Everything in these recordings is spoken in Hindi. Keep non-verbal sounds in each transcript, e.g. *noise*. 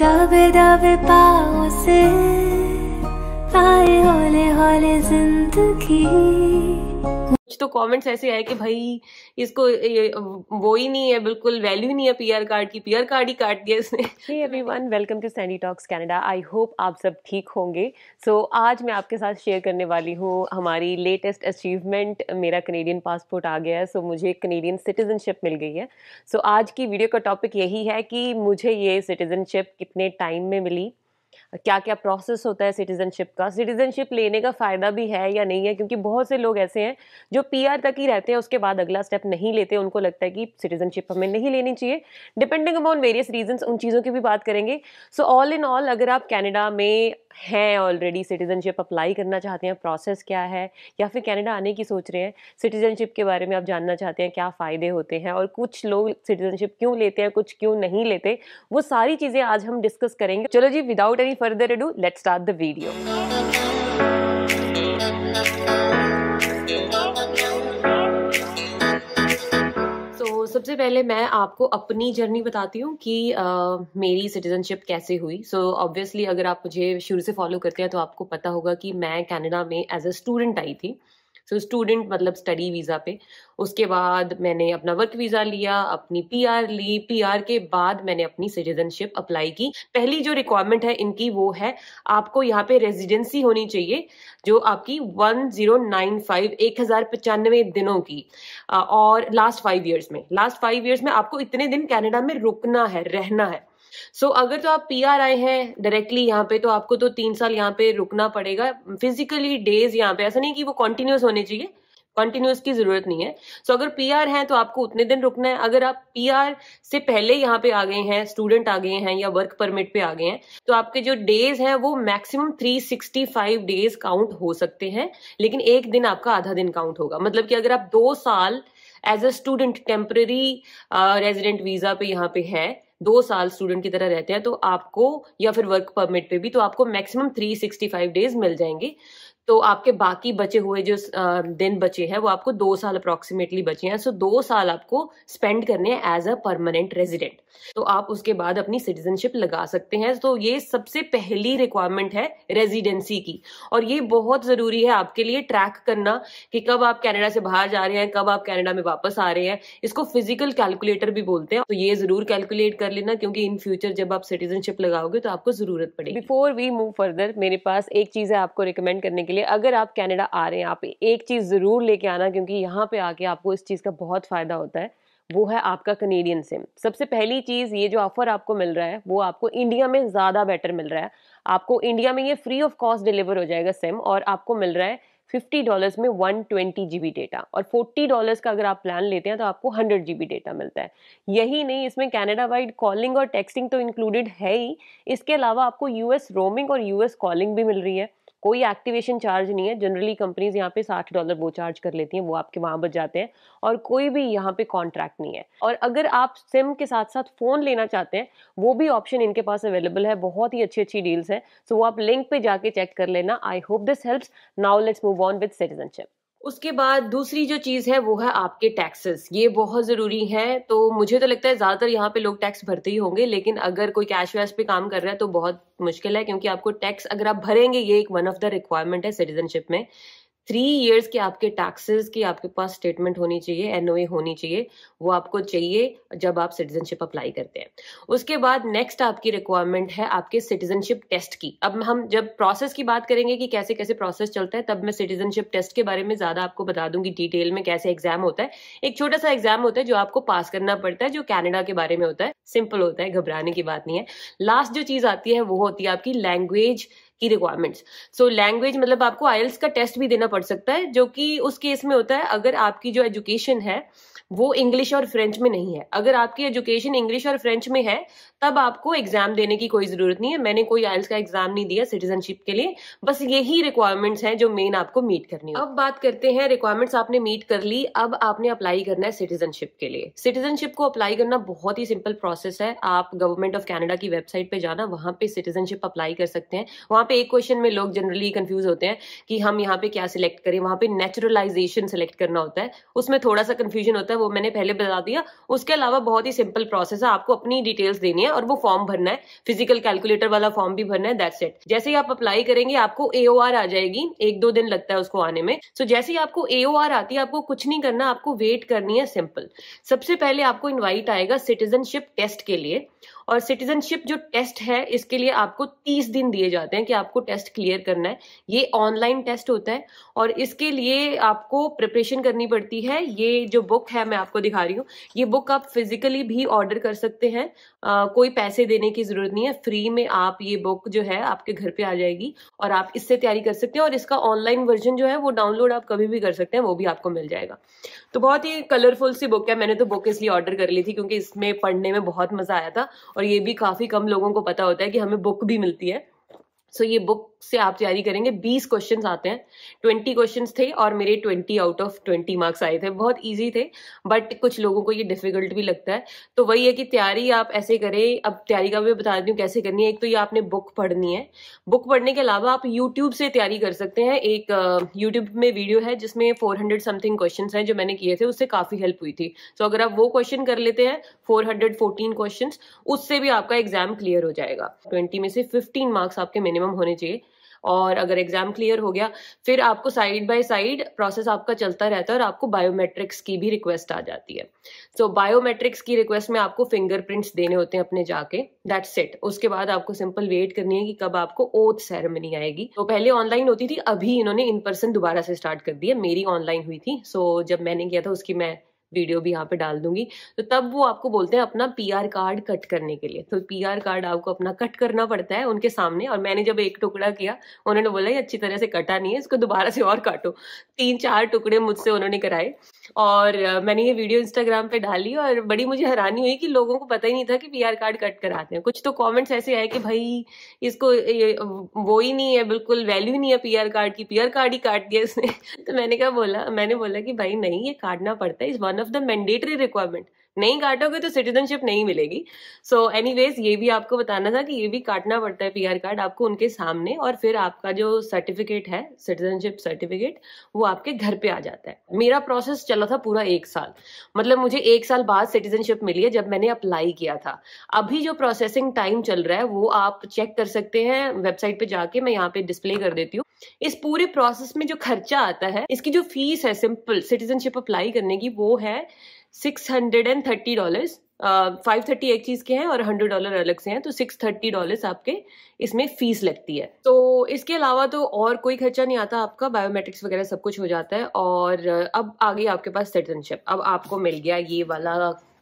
दबे दावे पाओ से आए होले हौले जिंदगी कुछ तो कमेंट्स ऐसे आए कि भाई इसको वो ही नहीं है बिल्कुल वैल्यू नहीं है पीआर कार्ड की पीआर कार्ड ही काट दिया इसने everyone welcome to Sandy talks Canada I hope आप सब ठीक होंगे सो so, आज मैं आपके साथ शेयर करने वाली हूँ हमारी लेटेस्ट अचीवमेंट मेरा कनेडियन पासपोर्ट आ गया है सो so मुझे कनेडियन सिटीजनशिप मिल गई है सो so, आज की वीडियो का टॉपिक यही है कि मुझे ये सिटीजनशिप कितने टाइम में मिली क्या क्या प्रोसेस होता है सिटीज़नशिप का सिटीज़नशिप लेने का फ़ायदा भी है या नहीं है क्योंकि बहुत से लोग ऐसे हैं जो पीआर तक ही रहते हैं उसके बाद अगला स्टेप नहीं लेते उनको लगता है कि सिटीज़नशिप हमें नहीं लेनी चाहिए डिपेंडिंग अपॉन वेरियस रीजंस उन चीज़ों की भी बात करेंगे सो ऑल इन ऑल अगर आप कैनेडा में हैं ऑलरेडी सिटीजनशिप अप्लाई करना चाहते हैं प्रोसेस क्या है या फिर कनाडा आने की सोच रहे हैं सिटीजनशिप के बारे में आप जानना चाहते हैं क्या फ़ायदे होते हैं और कुछ लोग सिटीजनशिप क्यों लेते हैं कुछ क्यों नहीं लेते वो सारी चीज़ें आज हम डिस्कस करेंगे चलो जी without any further ado let start the video सबसे पहले मैं आपको अपनी जर्नी बताती हूँ कि uh, मेरी सिटीजनशिप कैसे हुई सो so, ऑब्वियसली अगर आप मुझे शुरू से फॉलो करते हैं तो आपको पता होगा कि मैं कनाडा में एज अ स्टूडेंट आई थी सो स्टूडेंट मतलब स्टडी वीज़ा पे उसके बाद मैंने अपना वर्क वीज़ा लिया अपनी पीआर ली पीआर के बाद मैंने अपनी सिटीजनशिप अप्लाई की पहली जो रिक्वायरमेंट है इनकी वो है आपको यहाँ पे रेजिडेंसी होनी चाहिए जो आपकी वन जीरो नाइन फाइव एक हजार पचानवे दिनों की और लास्ट फाइव ईयर्स में लास्ट फाइव ईयर्स में आपको इतने दिन कैनेडा में रुकना है रहना है सो so, अगर तो आप पी आर आए हैं डायरेक्टली यहाँ पे तो आपको तो तीन साल यहाँ पे रुकना पड़ेगा फिजिकली डेज यहाँ पे ऐसा नहीं कि वो कॉन्टिन्यूस होने चाहिए कंटिन्यूस की जरूरत नहीं है सो so, अगर आर है तो आपको उतने दिन रुकना है अगर आप पी आर से पहले यहाँ पे आ गए हैं स्टूडेंट आ गए हैं या वर्क परमिट पे आ गए हैं तो आपके जो डेज हैं वो मैक्सिमम 365 डेज काउंट हो सकते हैं लेकिन एक दिन आपका आधा दिन काउंट होगा मतलब कि अगर आप दो साल as a student temporary resident visa पे यहाँ पे है दो साल स्टूडेंट की तरह रहते हैं तो आपको या फिर वर्क परमिट पे भी तो आपको मैक्सिमम 365 डेज मिल जाएंगे तो आपके बाकी बचे हुए जो दिन बचे हैं वो आपको दो साल अप्रोक्सीमेटली बचे हैं सो दो साल आपको स्पेंड करने हैं एज अ परमानेंट रेजिडेंट तो आप उसके बाद अपनी सिटीजनशिप लगा सकते हैं तो ये सबसे पहली रिक्वायरमेंट है रेजिडेंसी की और ये बहुत जरूरी है आपके लिए ट्रैक करना कि कब आप कैनेडा से बाहर जा रहे हैं कब आप कैनेडा में वापस आ रहे हैं इसको फिजिकल कैलकुलेटर भी बोलते हैं तो ये जरूर कैलकुलेट कर लेना क्योंकि इन फ्यूचर जब आप सिटीजनशिप लगाओगे तो आपको जरूरत पड़ेगी बिफोर वी मूव फर्दर मेरे पास एक चीज है आपको रिकमेंड करने के लिए अगर आप कनाडा आ रहे हैं आप एक चीज़ ज़रूर लेके आना क्योंकि यहाँ पे आके आपको इस चीज़ का बहुत फ़ायदा होता है वो है आपका कनेडियन सिम सबसे पहली चीज़ ये जो ऑफ़र आपको मिल रहा है वो आपको इंडिया में ज़्यादा बेटर मिल रहा है आपको इंडिया में ये फ्री ऑफ कॉस्ट डिलीवर हो जाएगा सिम और आपको मिल रहा है फिफ्टी डॉलर्स में वन ट्वेंटी जी डेटा और फोर्टी डॉलर्स का अगर आप प्लान लेते हैं तो आपको हंड्रेड जी डेटा मिलता है यही नहीं इसमें कैनेडा वाइड कॉलिंग और टेक्सटिंग तो इंक्लूडेड है ही इसके अलावा आपको यूएस रोमिंग और यूएस कॉलिंग भी मिल रही है कोई एक्टिवेशन चार्ज नहीं है जनरली कंपनीज यहाँ पे साठ डॉलर वो चार्ज कर लेती हैं वो आपके वहाँ बच जाते हैं और कोई भी यहाँ पे कॉन्ट्रैक्ट नहीं है और अगर आप सिम के साथ साथ फ़ोन लेना चाहते हैं वो भी ऑप्शन इनके पास अवेलेबल है बहुत ही अच्छी अच्छी डील्स हैं सो so, वो आप लिंक पे जाके चेक कर लेना I hope this helps now let's move on with citizenship उसके बाद दूसरी जो चीज़ है वो है आपके टैक्सेस ये बहुत ज़रूरी है तो मुझे तो लगता है ज़्यादातर यहाँ पे लोग टैक्स भरते ही होंगे लेकिन अगर कोई कैश वैश पे काम कर रहा है तो बहुत मुश्किल है क्योंकि आपको टैक्स अगर आप भरेंगे ये एक वन ऑफ द रिक्वायरमेंट है सिटीजनशिप में थ्री इयर्स के आपके टैक्सेस की आपके पास स्टेटमेंट होनी चाहिए एनओए होनी चाहिए वो आपको चाहिए जब आप सिटीजनशिप अप्लाई करते हैं उसके बाद नेक्स्ट आपकी रिक्वायरमेंट है आपके सिटीजनशिप टेस्ट की अब हम जब प्रोसेस की बात करेंगे कि कैसे कैसे प्रोसेस चलता है तब मैं सिटीजनशिप टेस्ट के बारे में ज्यादा आपको बता दूंगी डिटेल में कैसे एग्जाम होता है एक छोटा सा एग्जाम होता है जो आपको पास करना पड़ता है जो कैनेडा के बारे में होता है सिंपल होता है घबराने की बात नहीं है लास्ट जो चीज आती है वो होती है आपकी लैंग्वेज की रिक्वायरमेंट्स सो लैंग्वेज मतलब आपको आयल्स का टेस्ट भी देना पड़ सकता है जो कि उस केस में होता है अगर आपकी जो एजुकेशन है वो इंग्लिश और फ्रेंच में नहीं है अगर आपकी एजुकेशन इंग्लिश और फ्रेंच में है तब आपको एग्जाम देने की कोई जरूरत नहीं है मैंने कोई आयल्स का एग्जाम नहीं दिया सिटीजनशिप के लिए बस यही रिक्वायरमेंट्स हैं जो मेन आपको मीट करनी है अब बात करते हैं रिक्वायरमेंट्स आपने मीट कर ली अब आपने अप्लाई करना है सिटीजनशिप के लिए सिटीजनशिप को अप्लाई करना बहुत ही सिंपल प्रोसेस है आप गवर्नमेंट ऑफ कैनेडा की वेबसाइट पे जाना वहां पे सिटीजनशिप अप्लाई कर सकते हैं वहां यहाँ पे एक क्वेश्चन में लोग जनरली कंफ्यूज होते हैं कि हम यहाँ पे क्या सिलेक्ट करें वहां पे नेचुरलाइजेशन सिलेक्ट करना होता है उसमें थोड़ा सा कंफ्यूजन होता है वो मैंने पहले बता दिया उसके अलावा बहुत ही सिंपल प्रोसेस है आपको अपनी डिटेल्स देनी है और वो फॉर्म भरना है फिजिकल कैलकुलेटर वाला फॉर्म भी भरना है दैट्स इट जैसे ही आप अप्लाई करेंगे आपको एओआर आ जाएगी एक दो दिन लगता है उसको आने में सो so, जैसे ही आपको एओआर आती है आपको कुछ नहीं करना आपको वेट करनी है सिंपल सबसे पहले आपको इन्वाइट आएगा सिटीजनशिप टेस्ट के लिए और सिटीजनशिप जो टेस्ट है इसके लिए आपको तीस दिन दिए जाते हैं कि आपको टेस्ट क्लियर करना है ये ऑनलाइन टेस्ट होता है और इसके लिए आपको प्रिपरेशन करनी पड़ती है ये जो बुक है मैं आपको दिखा रही हूँ ये बुक आप फिजिकली भी ऑर्डर कर सकते हैं आ, कोई पैसे देने की जरूरत नहीं है फ्री में आप ये बुक जो है आपके घर पे आ जाएगी और आप इससे तैयारी कर सकते हैं और इसका ऑनलाइन वर्जन जो है वो डाउनलोड आप कभी भी कर सकते हैं वो भी आपको मिल जाएगा तो बहुत ही कलरफुल सी बुक है मैंने तो बुक इसलिए ऑर्डर कर ली थी क्योंकि इसमें पढ़ने में बहुत मजा आया था और ये भी काफी कम लोगों को पता होता है कि हमें बुक भी मिलती है सो ये बुक से आप तैयारी करेंगे बीस क्वेश्चन आते हैं ट्वेंटी क्वेश्चन थे और मेरे twenty out of twenty marks आए थे बहुत ईजी थे बट कुछ लोगों को ये डिफिकल्ट भी लगता है तो वही है कि तैयारी आप ऐसे करें अब तैयारी का मैं बता देती हूँ कैसे करनी है एक तो ये आपने बुक पढ़नी है बुक पढ़ने के अलावा आप यूट्यूब से तैयारी कर सकते हैं एक यूट्यूब में वीडियो है जिसमें फोर हंड्रेड समथिंग क्वेश्चन हैं जो मैंने किए थे उससे काफ़ी हेल्प हुई थी सो अगर आप वो क्वेश्चन कर लेते हैं फोर हंड्रेड फोर्टीन क्वेश्चन उससे भी आपका एग्जाम क्लियर हो जाएगा ट्वेंटी में से फिफ्टीन मार्क्स आपके मिनिमम होने चाहिए और अगर एग्जाम क्लियर हो गया फिर आपको साइड बाय साइड प्रोसेस आपका चलता रहता है और आपको बायोमेट्रिक्स की भी रिक्वेस्ट आ जाती है सो so, बायोमेट्रिक्स की रिक्वेस्ट में आपको फिंगरप्रिंट्स देने होते हैं अपने जाके दैट सेट उसके बाद आपको सिंपल वेट करनी है कि कब आपको ओथ सेरेमनी आएगी तो पहले ऑनलाइन होती थी अभी इन्होंने इन पर्सन दोबारा से स्टार्ट कर दिया मेरी ऑनलाइन हुई थी सो so, जब मैंने किया था उसकी मैं वीडियो भी यहाँ पे डाल दूंगी तो तब वो आपको बोलते हैं अपना पी कार्ड कट करने के लिए तो पी कार्ड आपको अपना कट करना पड़ता है उनके सामने और मैंने जब एक टुकड़ा किया उन्होंने बोला ये अच्छी तरह से कटा नहीं है इसको दोबारा से और काटो तीन चार टुकड़े मुझसे उन्होंने कराए और मैंने ये वीडियो इंस्टाग्राम पे डाली और बड़ी मुझे हैरानी हुई कि लोगों को पता ही नहीं था कि पीआर कार्ड कट कराते हैं कुछ तो कमेंट्स ऐसे आए कि भाई इसको वो ही नहीं है बिल्कुल वैल्यू नहीं है पीआर कार्ड की पीआर कार्ड ही काट दिया इसने *laughs* तो मैंने क्या बोला मैंने बोला कि भाई नहीं ये काटना पड़ता है इस one of the mandatory requirement नहीं काटोगे तो सिटीजनशिप नहीं मिलेगी सो so एनीवेज ये भी आपको बताना था कि ये भी काटना पड़ता है पीआर कार्ड आपको उनके सामने और फिर आपका जो सर्टिफिकेट है सिटीजनशिप सर्टिफिकेट वो आपके घर पे आ जाता है मेरा प्रोसेस चला था पूरा एक साल मतलब मुझे एक साल बाद सिटीजनशिप मिली है जब मैंने अप्लाई किया था अभी जो प्रोसेसिंग टाइम चल रहा है वो आप चेक कर सकते हैं वेबसाइट पे जाके मैं यहाँ पे डिस्प्ले कर देती हूँ इस पूरे प्रोसेस में जो खर्चा आता है इसकी जो फीस है सिंपल सिटीजनशिप अप्लाई करने की वो है six hundred and thirty dollars five thirty एक चीज़ के हैं और हंड्रेड डॉलर अलग से हैं तो सिक्स थर्टी डॉलर्स आपके इसमें फीस लगती है तो इसके अलावा तो और कोई खर्चा नहीं आता आपका बायोमेट्रिक्स वगैरह सब कुछ हो जाता है और अब आ गई आपके पास सिटीजनशिप अब आपको मिल गया ये वाला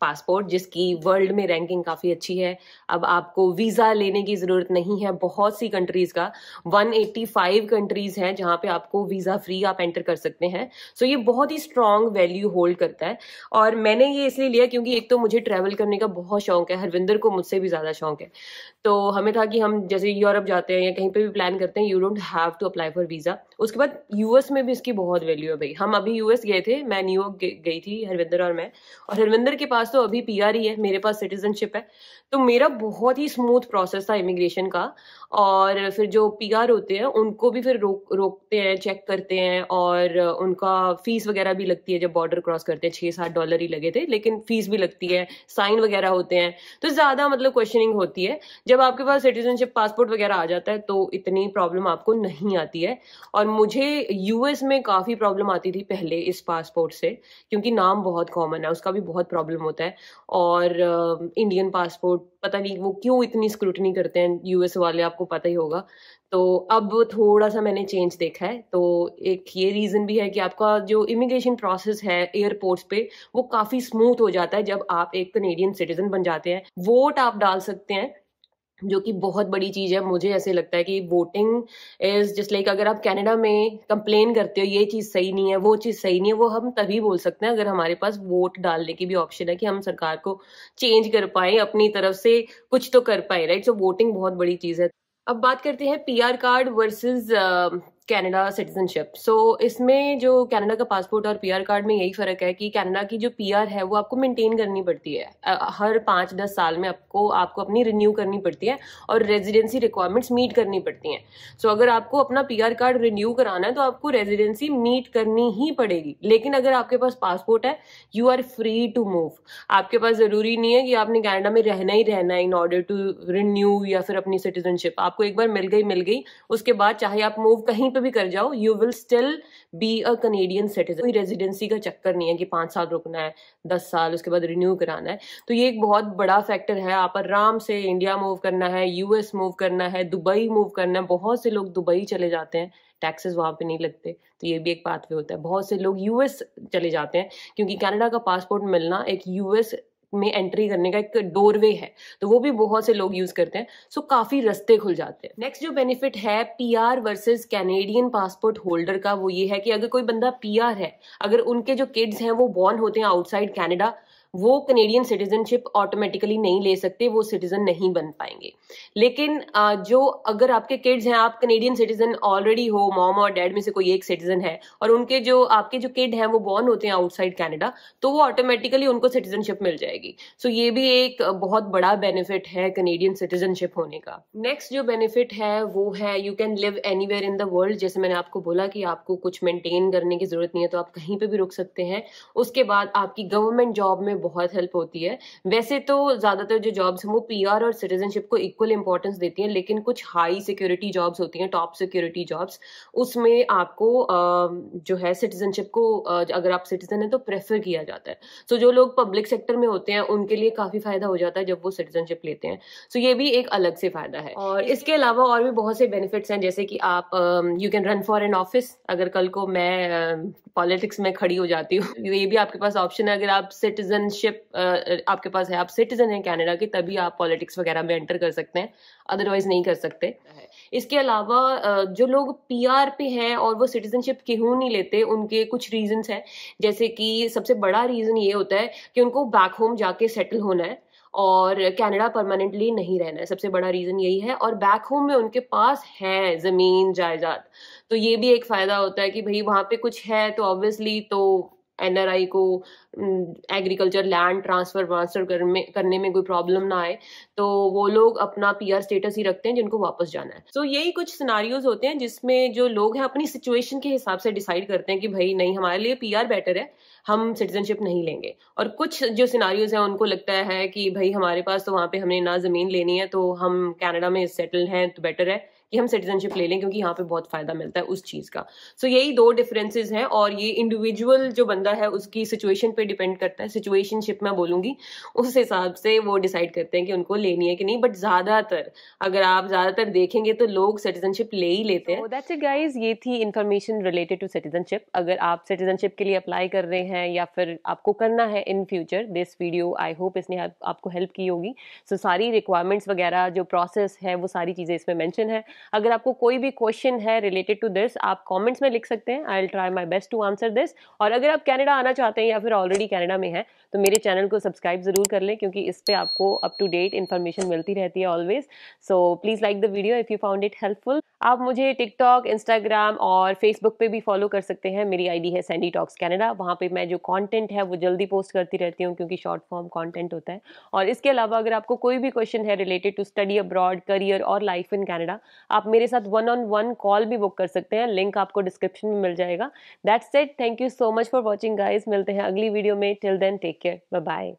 पासपोर्ट जिसकी वर्ल्ड में रैंकिंग काफ़ी अच्छी है अब आपको वीज़ा लेने की ज़रूरत नहीं है बहुत सी कंट्रीज़ का 185 कंट्रीज़ हैं जहाँ पे आपको वीज़ा फ्री आप एंटर कर सकते हैं सो so ये बहुत ही स्ट्रांग वैल्यू होल्ड करता है और मैंने ये इसलिए लिया क्योंकि एक तो मुझे ट्रैवल करने का बहुत शौक है हरविंदर को मुझसे भी ज़्यादा शौक है तो हमें था कि हम जैसे यूरोप जाते हैं या कहीं पर भी प्लान करते हैं you don't have to apply for visa उसके बाद यूएस में भी इसकी बहुत वैल्यू है भाई हम अभी यूएस गए थे मैं न्यूयॉर्क गई थी हरविंदर और मैं और हरविंदर के पास तो अभी पी ही है मेरे पास सिटीजनशिप है तो मेरा बहुत ही स्मूथ प्रोसेस था इमिग्रेशन का और फिर जो आर होते हैं उनको भी फिर रोक रोकते हैं चेक करते हैं और उनका फीस वगैरह भी लगती है जब बॉर्डर क्रॉस करते हैं छः सात डॉलर ही लगे थे लेकिन फीस भी लगती है साइन वगैरह होते हैं तो ज़्यादा मतलब क्वेश्चनिंग होती है जब आपके पास सिटीजनशिप पासपोर्ट वगैरह आ जाता है तो इतनी प्रॉब्लम आपको नहीं आती है और मुझे यूएस में काफ़ी प्रॉब्लम आती थी पहले इस पासपोर्ट से क्योंकि नाम बहुत कॉमन है उसका भी बहुत प्रॉब्लम होता होता है और इंडियन पासपोर्ट पता नहीं वो क्यों इतनी स्क्रूटनी करते हैं यूएस वाले आपको पता ही होगा तो अब थोड़ा सा मैंने चेंज देखा है तो एक ये रीज़न भी है कि आपका जो इमिग्रेशन प्रोसेस है एयरपोर्ट्स पे वो काफ़ी स्मूथ हो जाता है जब आप एक कनेडियन सिटीजन बन जाते हैं वोट आप डाल सकते हैं जो कि बहुत बड़ी चीज है मुझे ऐसे लगता है कि वोटिंग इज जस्ट लाइक अगर आप कनाडा में कंप्लेन करते हो ये चीज सही नहीं है वो चीज सही नहीं है वो हम तभी बोल सकते हैं अगर हमारे पास वोट डालने की भी ऑप्शन है कि हम सरकार को चेंज कर पाए अपनी तरफ से कुछ तो कर पाए राइट सो वोटिंग बहुत बड़ी चीज है अब बात करते हैं PR card versus Canada citizenship so इसमें जो कैनेडा का पासपोर्ट और पीआर कार्ड में यही फर्क है कि कैनेडा की जो पीआर है वो आपको मेंटेन करनी पड़ती है हर पाँच दस साल में आपको आपको अपनी रिन्यू करनी पड़ती है और रेजिडेंसी रिक्वायरमेंट्स मीट करनी पड़ती हैं सो so, अगर आपको अपना पीआर कार्ड रिन्यू कराना है तो आपको रेजिडेंसी मीट करनी ही पड़ेगी लेकिन अगर आपके पास पासपोर्ट है you are free to move आपके पास ज़रूरी नहीं है कि आपने कैनेडा में रहना ही रहना है इन ऑर्डर टू रिन्यू या फिर अपनी सिटीजनशिप आपको एक बार मिल गई मिल गई उसके बाद चाहे आप मूव कहीं पे भी कर जाओ you will still be a Canadian citizen कोई रेजिडेंसी का चक्कर नहीं है कि पांच साल रुकना है दस साल उसके बाद रिन्यू कराना है तो ये एक बहुत बड़ा फैक्टर है आप आराम से इंडिया मूव करना है यूएस मूव करना है दुबई मूव करना है बहुत से लोग दुबई चले जाते हैं टैक्सेस वहां पे नहीं लगते तो ये भी एक पाथवे होता है बहुत से लोग यूएस चले जाते हैं क्योंकि कनाडा का पासपोर्ट मिलना एक यूएस में एंट्री करने का एक डोरवे है तो वो भी बहुत से लोग यूज करते हैं सो so, काफी रस्ते खुल जाते हैं नेक्स्ट जो बेनिफिट है P R versus Canadian passport holder का वो ये है कि अगर कोई बंदा पी आर है अगर उनके जो किड्स हैं वो बॉर्न होते हैं आउटसाइड कैनेडा वो कनेडियन सिटीजनशिप ऑटोमेटिकली नहीं ले सकते वो सिटीजन नहीं बन पाएंगे लेकिन जो अगर आपके किड्स हैं आप कनेडियन सिटीजन ऑलरेडी हो मॉम और डैड में से कोई एक सिटीजन है और उनके जो आपके जो किड हैं वो बॉर्न होते हैं आउटसाइड कैनेडा तो वो ऑटोमेटिकली उनको सिटीजनशिप मिल जाएगी सो so ये भी एक बहुत बड़ा बेनिफिट है कनेडियन सिटीजनशिप होने का नेक्स्ट जो बेनिफिट है वो है you can live any in the world जैसे मैंने आपको बोला कि आपको कुछ मेंटेन करने की जरूरत नहीं है तो आप कहीं पर भी रुक सकते हैं उसके बाद आपकी गवर्नमेंट जॉब में बहुत हेल्प होती है वैसे तो ज़्यादातर जो जॉब्स हैं वो पीआर और सिटीजनशिप को इक्वल इंपॉर्टेंस देती हैं लेकिन कुछ हाई सिक्योरिटी जॉब्स होती हैं टॉप सिक्योरिटी जॉब्स उसमें आपको जो है सिटीजनशिप को अगर आप सिटीजन है तो प्रेफर किया जाता है सो so, जो लोग पब्लिक सेक्टर में होते हैं उनके लिए काफ़ी फायदा हो जाता है जब वो सिटीजनशिप लेते हैं सो so, ये भी एक अलग से फ़ायदा है और इसके अलावा और भी बहुत से बेनिफिट्स हैं जैसे कि आप you can run for an office अगर कल को मैं पॉलिटिक्स में खड़ी हो जाती हूँ *laughs* ये भी आपके पास ऑप्शन है अगर आप सिटीजन सिटीजनशिप uh, आपके पास है आप सिटीजन हैं कनाडा के तभी आप पॉलिटिक्स वगैरह में एंटर कर सकते हैं अदरवाइज नहीं कर सकते इसके अलावा जो लोग पीआर पे हैं और वो सिटीजनशिप क्यों नहीं लेते उनके कुछ रीजंस हैं जैसे कि सबसे बड़ा रीज़न ये होता है कि उनको बैक होम जाके सेटल होना है और कनाडा परमानेंटली नहीं रहना है सबसे बड़ा रीज़न यही है और बैक होम में उनके पास है ज़मीन जायदाद तो ये भी एक फ़ायदा होता है कि भाई वहाँ पे कुछ है तो ऑब्वियसली तो एन आर आई को एग्रीकल्चर लैंड ट्रांसफ़र वांसफर करने करने में कोई प्रॉब्लम ना आए तो वो लोग अपना पी आर स्टेटस ही रखते हैं जिनको वापस जाना है तो so, यही कुछ सिनारियोज होते हैं जिसमें जो लोग हैं अपनी सिचुएशन के हिसाब से डिसाइड करते हैं कि भाई नहीं हमारे लिए पी आर बेटर है हम सिटीजनशिप नहीं लेंगे और कुछ जो सिनारियोज हैं उनको लगता है कि भाई हमारे पास तो वहाँ पे हमने ना ज़मीन लेनी है तो हम कैनेडा में सेटल हैं तो बेटर है कि हम सिटीजनशिप ले लें क्योंकि यहाँ पे बहुत फ़ायदा मिलता है उस चीज़ का सो so, यही दो डिफरेंसेस हैं और ये इंडिविजुअल जो बंदा है उसकी सिचुएशन पे डिपेंड करता है सिचुएशनशिप मैं बोलूंगी उस हिसाब से वो डिसाइड करते हैं कि उनको लेनी है कि नहीं बट ज़्यादातर अगर आप ज़्यादातर देखेंगे तो लोग सिटीजनशिप ले ही लेते हैं दैट्स इट ये थी इन्फॉर्मेशन रिलेटेड टू सिटीजनशिप अगर आप सिटीजनशिप के लिए अप्लाई कर रहे हैं या फिर आपको करना है in future this video I hope इसने आपको हेल्प की होगी सो so, सारी रिक्वायरमेंट्स वगैरह जो प्रोसेस है वो सारी चीज़ें इसमें मैंशन है अगर आपको कोई भी क्वेश्चन है रिलेटेड टू दिस आप कॉमेंट्स में लिख सकते हैं I will try my best to answer this और अगर आप कैनेडा आना चाहते हैं या फिर ऑलरेडी कैनेडा में हैं तो मेरे चैनल को सब्सक्राइब ज़रूर कर लें क्योंकि इस पर आपको अप टू डेट इन्फॉर्मेशन मिलती रहती है always so please like the video if you found it helpful आप मुझे टिकटॉक इंस्टाग्राम और फेसबुक पे भी फॉलो कर सकते हैं मेरी आईडी है सैंडी टॉक्स कैनेडा वहाँ पे मैं जो कंटेंट है वो जल्दी पोस्ट करती रहती हूँ क्योंकि शॉर्ट फॉर्म कंटेंट होता है और इसके अलावा अगर आपको कोई भी क्वेश्चन है related to study abroad career और लाइफ इन कैनेडा आप मेरे साथ वन ऑन वन कॉल भी बुक कर सकते हैं लिंक आपको डिस्क्रिप्शन में मिल जाएगा that's it thank you so much for watching guys मिलते हैं अगली वीडियो में till then take Bye bye.